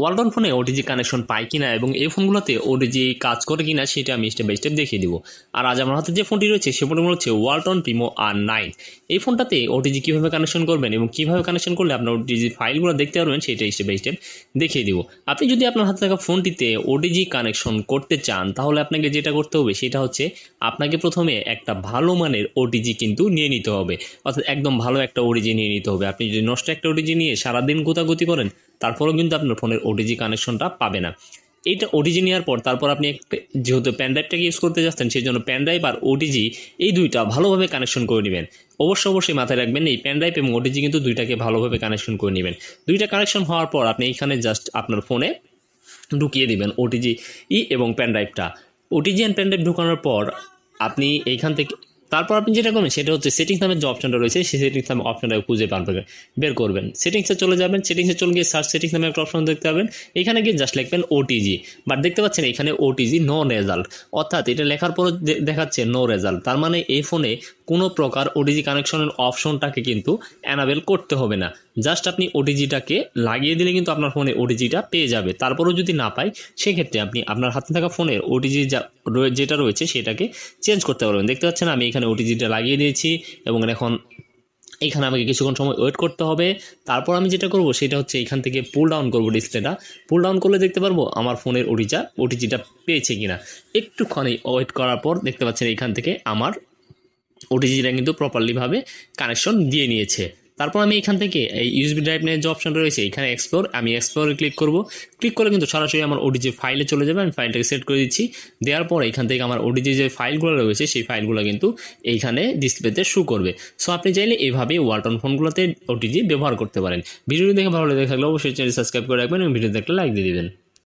ওয়ালটন ফোনে OTG connection পাই কিনা এবং এই ফোনগুলোতে ওটিজি কাজ করে কিনা সেটা আমি স্টেপ বাই স্টেপ দেখিয়ে দিব আর আজ আমার হাতে যে ফোনটি রয়েছে সে ফোনটি হচ্ছে ওয়ালটন পিমো আর নাইন এই ফোনটাতে ওটিজি কীভাবে কানেকশন করবেন এবং কীভাবে কানেকশন করলে আপনার ওটিজি ফাইলগুলো দেখতে পারবেন সেটা স্টেপ বাই স্টেপ দেখিয়ে দিব আপনি যদি আপনার হাতে থাকা ফোনটিতে ওটিজি কানেকশন করতে চান তাহলে আপনাকে যেটা করতে হবে সেটা হচ্ছে আপনাকে প্রথমে একটা ভালো মানের ওটিজি কিন্তু নিয়ে নিতে হবে অর্থাৎ একদম ভালো একটা ওটিজি নিয়ে নিতে হবে আপনি যদি নষ্ট একটা ওটিজি নিয়ে সারাদিন গোতাগতি করেন তারপরেও কিন্তু আপনার ফোনের ওটিজি কানেকশনটা পাবে না এইটা ওটিজি নেওয়ার পর তারপর আপনি একটা যেহেতু প্যান ড্রাইভটাকে ইউজ করতে যাচ্ছেন সেই জন্য প্যান ড্রাইভ আর ওটিজি এই দুইটা ভালোভাবে কানেকশন করে নেবেন অবশ্যই অবশ্যই মাথায় রাখবেন এই প্যান ড্রাইভ এবং ওটিজি কিন্তু দুইটাকে ভালোভাবে কানেকশন করে নেবেন দুইটা কানেকশন হওয়ার পর আপনি এইখানে জাস্ট আপনার ফোনে ঢুকিয়ে দেবেন ওটিজি ই এবং প্যান ড্রাইভটা ওটিজি অ্যান্ড প্যান ড্রাইভ ঢুকানোর পর আপনি এইখান থেকে তারপর আপনি যেটা করবেন সেটা হচ্ছে সেটিংস নামের যে অপশনটা রয়েছে সেই সেটিংস নামে অপশনটা খুঁজে পান বের করবেন সেটিংসে চলে যাবেন সেটিংসে চলে গিয়ে সার্চ সেটিংস নামে একটা অপশন দেখতে পাবেন এখানে গিয়ে জাস্ট লিখবেন ওটিজি বাট দেখতে পাচ্ছেন এখানে ওটিজি নো রেজাল্ট অর্থাৎ এটা লেখার পর দেখাচ্ছে নো রেজাল্ট তার মানে এই ফোনে কোনো প্রকার ওটিজি কানেকশনের অপশনটাকে কিন্তু অ্যানাবেল করতে হবে না জাস্ট আপনি ওটিজিটাকে লাগিয়ে দিলে কিন্তু আপনার ফোনে ওটিজিটা পেয়ে যাবে তারপরেও যদি না পাই সেক্ষেত্রে আপনি আপনার হাতে থাকা ফোনের ওটিজি যা যেটা রয়েছে সেটাকে চেঞ্জ করতে পারবেন দেখতে পাচ্ছেন আমি এখানে ওটিজিটা লাগিয়ে দিয়েছি এবং এখন এখানে আমাকে কিছুক্ষণ সময় ওয়েট করতে হবে তারপর আমি যেটা করব সেটা হচ্ছে এখান থেকে পুল ডাউন করবো ডিসপ্লেটা পুল ডাউন করলে দেখতে পারবো আমার ফোনের ওটিজা ওটিজিটা পেয়েছে কিনা একটুখানি ওয়েট করার পর দেখতে পাচ্ছেন এখান থেকে আমার ওটিজিটা কিন্তু প্রপারলিভাবে কানেকশন দিয়ে নিয়েছে তারপর আমি এখান থেকে এই ইউএসবি ড্রাইভ নিয়ে যে অপশন রয়েছে এখানে এক্সপ্লোর আমি এক্সপ্লোরে ক্লিক করব ক্লিক করে কিন্তু সরাসরি আমার ওডিজি ফাইলে চলে যাবে আমি ফাইলটাকে সেট করে দিচ্ছি দেওয়ার পর এখান থেকে আমার ওডিজি যে ফাইলগুলো রয়েছে সেই ফাইলগুলো কিন্তু এইখানে ডিসপ্লেতে শু করবে সো আপনি চাইলে এভাবে ওয়ালটন ফোনগুলোতে ওটিজি ব্যবহার করতে পারেন ভিডিও দেখে ভালো লেগে থাকলে অবশ্যই চ্যানেল সাবস্ক্রাইব করে রাখবেন এবং ভিডিও একটা লাইক দিয়ে দেবেন